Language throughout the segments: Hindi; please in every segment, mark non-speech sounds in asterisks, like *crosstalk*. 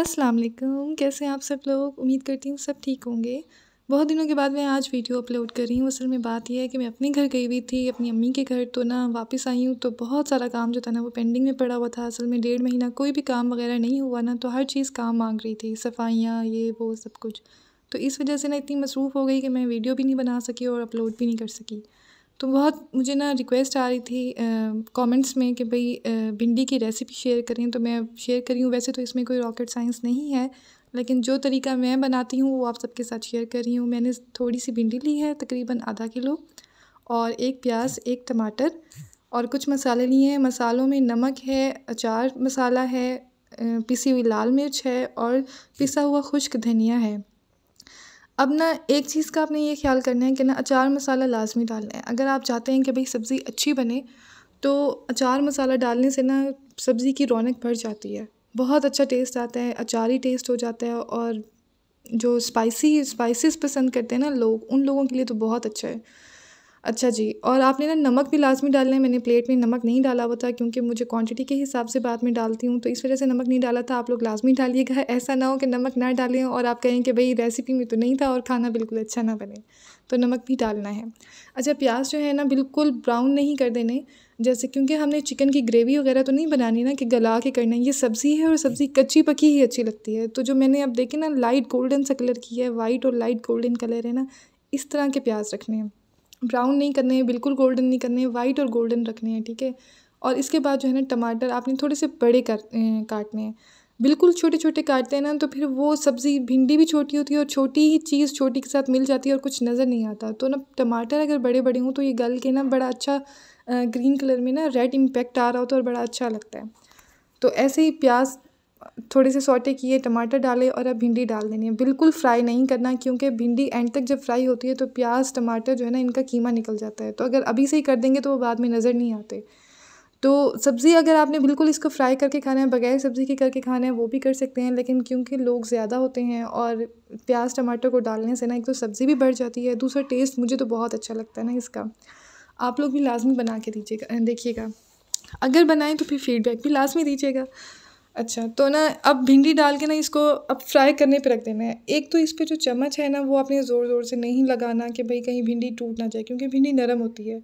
अस्सलाम वालेकुम कैसे हैं आप सब लोग उम्मीद करती हूँ सब ठीक होंगे बहुत दिनों के बाद मैं आज वीडियो अपलोड कर रही हूँ असल में बात यह है कि मैं अपने घर गई हुई थी अपनी अम्मी के घर तो ना वापस आई हूँ तो बहुत सारा काम जो था ना वो पेंडिंग में पड़ा हुआ था असल में डेढ़ महीना कोई भी काम वगैरह नहीं हुआ ना तो हर चीज़ काम मांग रही थी सफाइयाँ ये वो सब कुछ तो इस वजह से ना इतनी मसरूफ़ हो गई कि मैं वीडियो भी नहीं बना सकी और अपलोड भी नहीं कर सकी तो बहुत मुझे ना रिक्वेस्ट आ रही थी कमेंट्स में कि भाई भिंडी की रेसिपी शेयर करें तो मैं शेयर करी हूँ वैसे तो इसमें कोई रॉकेट साइंस नहीं है लेकिन जो तरीका मैं बनाती हूँ वो आप सबके साथ शेयर कर रही हूँ मैंने थोड़ी सी भिंडी ली है तकरीबन आधा किलो और एक प्याज एक टमाटर और कुछ मसाले लिए हैं मसालों में नमक है अचार मसाला है पिसी हुई लाल मिर्च है और पिसा हुआ खुश्क धनिया है अब ना एक चीज़ का आपने ये ख्याल करना है कि ना अचार मसाला लाजमी डालना है अगर आप चाहते हैं कि भाई सब्ज़ी अच्छी बने तो अचार मसाला डालने से ना सब्ज़ी की रौनक बढ़ जाती है बहुत अच्छा टेस्ट आता है अचार ही टेस्ट हो जाता है और जो स्पाइसी स्पाइसेस पसंद करते हैं ना लोग उन लोगों के लिए तो बहुत अच्छा है अच्छा जी और आपने ना नमक भी लाजमी डालना है मैंने प्लेट में नमक नहीं डाला हुआ था क्योंकि मुझे क्वांटिटी के हिसाब से बाद में डालती हूँ तो इस वजह से नमक नहीं डाला था आप लोग लाजमी डालिएगा ऐसा ना हो कि नमक ना डालें और आप कहें कि भाई रेसिपी में तो नहीं था और खाना बिल्कुल अच्छा ना बने तो नमक भी डालना है अच्छा प्याज जो है ना बिल्कुल ब्राउन नहीं कर देने जैसे क्योंकि हमने चिकन की ग्रेवी वगैरह तो नहीं बनानी ना कि गला के करना ये सब्ज़ी है और सब्ज़ी कच्ची पकी ही अच्छी लगती है तो जो मैंने अब देखे ना लाइट गोल्डन सा कलर की है वाइट और लाइट गोल्डन कलर है ना इस तरह के प्याज रखने हैं ब्राउन नहीं करने हैं बिल्कुल गोल्डन नहीं करने हैं वाइट और गोल्डन रखने हैं ठीक है और इसके बाद जो है ना टमाटर आपने थोड़े से बड़े कर काटने हैं बिल्कुल छोटे छोटे काटते हैं ना तो फिर वो सब्ज़ी भिंडी भी छोटी होती है और छोटी ही चीज़ छोटी के साथ मिल जाती है और कुछ नज़र नहीं आता तो ना टमाटर अगर बड़े बड़े हों तो ये गल के ना बड़ा अच्छा ग्रीन कलर में ना रेड इम्पैक्ट आ रहा होता है और बड़ा अच्छा लगता है तो ऐसे ही प्याज थोड़े से सोटे किए टमाटर डाले और अब भिंडी डाल देनी है बिल्कुल फ्राई नहीं करना क्योंकि भिंडी एंड तक जब फ्राई होती है तो प्याज टमाटर जो है ना इनका कीमा निकल जाता है तो अगर अभी से ही कर देंगे तो वो बाद में नज़र नहीं आते तो सब्ज़ी अगर आपने बिल्कुल इसको फ्राई करके खाना है बगैर सब्ज़ी के करके खाना है वो भी कर सकते हैं लेकिन क्योंकि लोग ज़्यादा होते हैं और प्याज टमाटर को डालने से ना एक तो सब्ज़ी भी बढ़ जाती है दूसरा टेस्ट मुझे तो बहुत अच्छा लगता है ना इसका आप लोग भी लाजमी बना के दीजिएगा देखिएगा अगर बनाएं तो फिर फीडबैक भी लाजमी दीजिएगा अच्छा तो ना अब भिंडी डाल के ना इसको अब फ्राई करने पे रख देना है एक तो इस पर जो चम्मच है ना वो आपने ज़ोर ज़ोर से नहीं लगाना कि भाई कहीं भिंडी टूट ना जाए क्योंकि भिंडी नरम होती है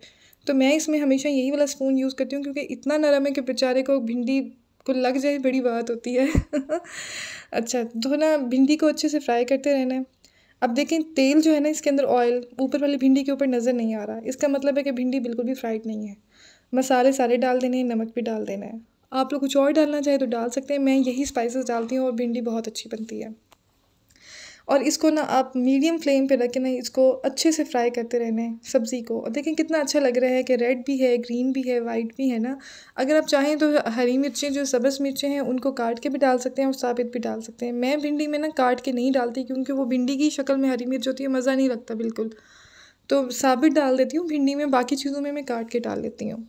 तो मैं इसमें हमेशा यही वाला स्पून यूज़ करती हूँ क्योंकि इतना नरम है कि बेचारे को भिंडी को लग जाए बड़ी बात होती है *laughs* अच्छा तो ना भिंडी को अच्छे से फ्राई करते रहना है अब देखें तेल जो है ना इसके अंदर ऑयल ऊपर वाली भिंडी के ऊपर नज़र नहीं आ रहा इसका मतलब है कि भिंडी बिल्कुल भी फ्राइड नहीं है मसाले सारे डाल देने हैं नमक भी डाल देना है आप लोग कुछ और डालना चाहे तो डाल सकते हैं मैं यही स्पाइसेस डालती हूँ और भिंडी बहुत अच्छी बनती है और इसको ना आप मीडियम फ्लेम पे रख के ना इसको अच्छे से फ्राई करते रहना है सब्ज़ी को और देखें कितना अच्छा लग रहा है कि रेड भी है ग्रीन भी है वाइट भी है ना अगर आप चाहें तो हरी मिर्चें जो सब्ज़ मिर्चें हैं उनको काट के भी डाल सकते हैं और साबित भी डाल सकते हैं मैं भिंडी में ना काट के नहीं डालती क्योंकि वो भिंडी की शक्ल में हरी मिर्च होती है मज़ा नहीं लगता बिल्कुल तो साबित डाल देती हूँ भिंडी में बाकी चीज़ों में मैं काट के डाल लेती हूँ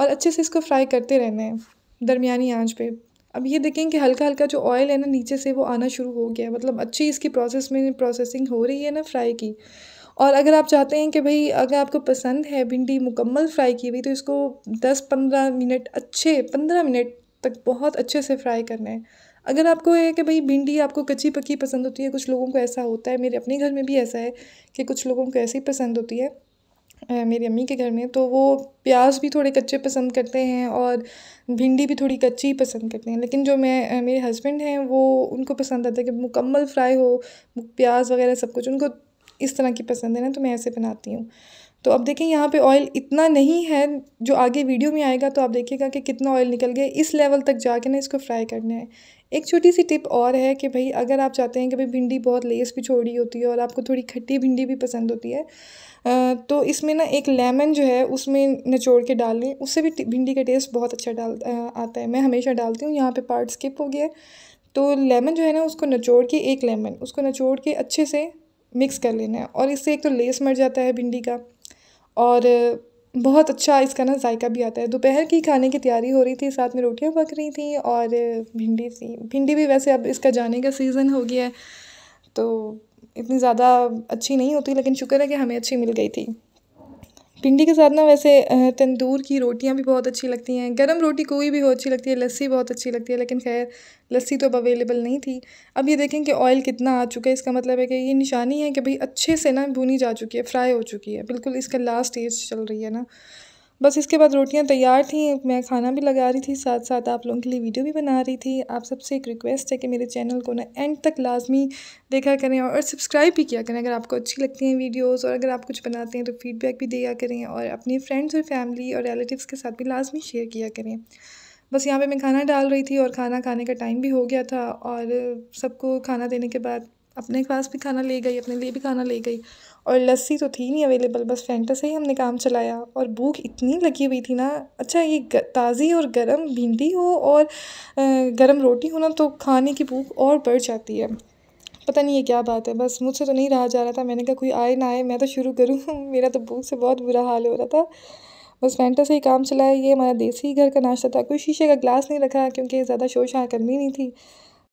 और अच्छे से इसको फ्राई करते रहना है दरमियानी आँच पे अब ये देखें कि हल्का हल्का जो ऑयल है ना नीचे से वो आना शुरू हो गया मतलब अच्छी इसकी प्रोसेस में प्रोसेसिंग हो रही है ना फ्राई की और अगर आप चाहते हैं कि भाई अगर आपको पसंद है भिंडी मुकम्मल फ्राई की हुई तो इसको 10-15 मिनट अच्छे 15 मिनट तक बहुत अच्छे से फ्राई करना है अगर आपको है कि भाई भिंडी आपको कच्ची पक्की पसंद होती है कुछ लोगों को ऐसा होता है मेरे अपने घर में भी ऐसा है कि कुछ लोगों को ऐसी पसंद होती है मेरी अम्मी के घर में तो वो प्याज भी थोड़े कच्चे पसंद करते हैं और भिंडी भी थोड़ी कच्ची पसंद करते हैं लेकिन जो मैं मेरे हस्बैंड हैं वो उनको पसंद आता है कि मुकम्मल फ्राई हो प्याज वगैरह सब कुछ उनको इस तरह की पसंद है ना तो मैं ऐसे बनाती हूँ तो अब देखें यहाँ पे ऑयल इतना नहीं है जो आगे वीडियो में आएगा तो आप देखिएगा कि कितना ऑयल निकल गया इस लेवल तक जाके ना इसको फ्राई करना है एक छोटी सी टिप और है कि भाई अगर आप चाहते हैं कि भाई भिंडी बहुत लेस भी छोड़ी होती है और आपको थोड़ी खट्टी भिंडी भी पसंद होती है तो इसमें ना एक लेमन जो है उसमें निचोड़ के डाल लें उससे भी भिंडी का टेस्ट बहुत अच्छा डाल आता है मैं हमेशा डालती हूँ यहाँ पर पार्ट स्किप हो गया तो लेमन जो है ना उसको निचोड़ के एक लेमन उसको निचोड़ के अच्छे से मिक्स कर लेना है और इससे एक तो लेस मर जाता है भिंडी का और बहुत अच्छा इसका ना जायका भी आता है दोपहर की खाने की तैयारी हो रही थी साथ में रोटियां पक रही थी और भिंडी थी भिंडी भी वैसे अब इसका जाने का सीज़न हो गया है तो इतनी ज़्यादा अच्छी नहीं होती लेकिन शुक्र है कि हमें अच्छी मिल गई थी भिंडी के साथ ना वैसे तंदूर की रोटियां भी बहुत अच्छी लगती हैं गरम रोटी कोई भी हो अच्छी लगती है लस्सी बहुत अच्छी लगती है लेकिन खैर लस्सी तो अब अवेलेबल नहीं थी अब ये देखें कि ऑयल कितना आ चुका है इसका मतलब है कि ये निशानी है कि भाई अच्छे से ना भुनी जा चुकी है फ्राई हो चुकी है बिल्कुल इसका लास्ट स्टेज चल रही है ना बस इसके बाद रोटियां तैयार थी मैं खाना भी लगा रही थी साथ साथ आप लोगों के लिए वीडियो भी बना रही थी आप सबसे एक रिक्वेस्ट है कि मेरे चैनल को ना एंड तक लाजमी देखा करें और सब्सक्राइब भी किया करें अगर आपको अच्छी लगती हैं वीडियोस और अगर आप कुछ बनाते हैं तो फीडबैक भी दिया करें और अपने फ्रेंड्स और फैमिली और रेलेटिवस के साथ भी लाजमी शेयर किया करें बस यहाँ पर मैं खाना डाल रही थी और खाना खाने का टाइम भी हो गया था और सबको खाना देने के बाद अपने क्लास भी खाना ले गई अपने लिए भी खाना ले गई और लस्सी तो थी नहीं अवेलेबल बस फेंटा से ही हमने काम चलाया और भूख इतनी लगी हुई थी ना अच्छा ये ताज़ी और गर्म भिंडी हो और गर्म रोटी हो ना तो खाने की भूख और बढ़ जाती है पता नहीं ये क्या बात है बस मुझसे तो नहीं रहा जा रहा था मैंने कहा कोई आए ना आए मैं तो शुरू करूँ *laughs* मेरा तो भूख से बहुत बुरा हाल हो रहा था बस फेंटा से ही काम चलाया ये हमारा देसी घर का नाश्ता था कोई शीशे का ग्लास नहीं रखा क्योंकि ज़्यादा शोर शाह करनी नहीं थी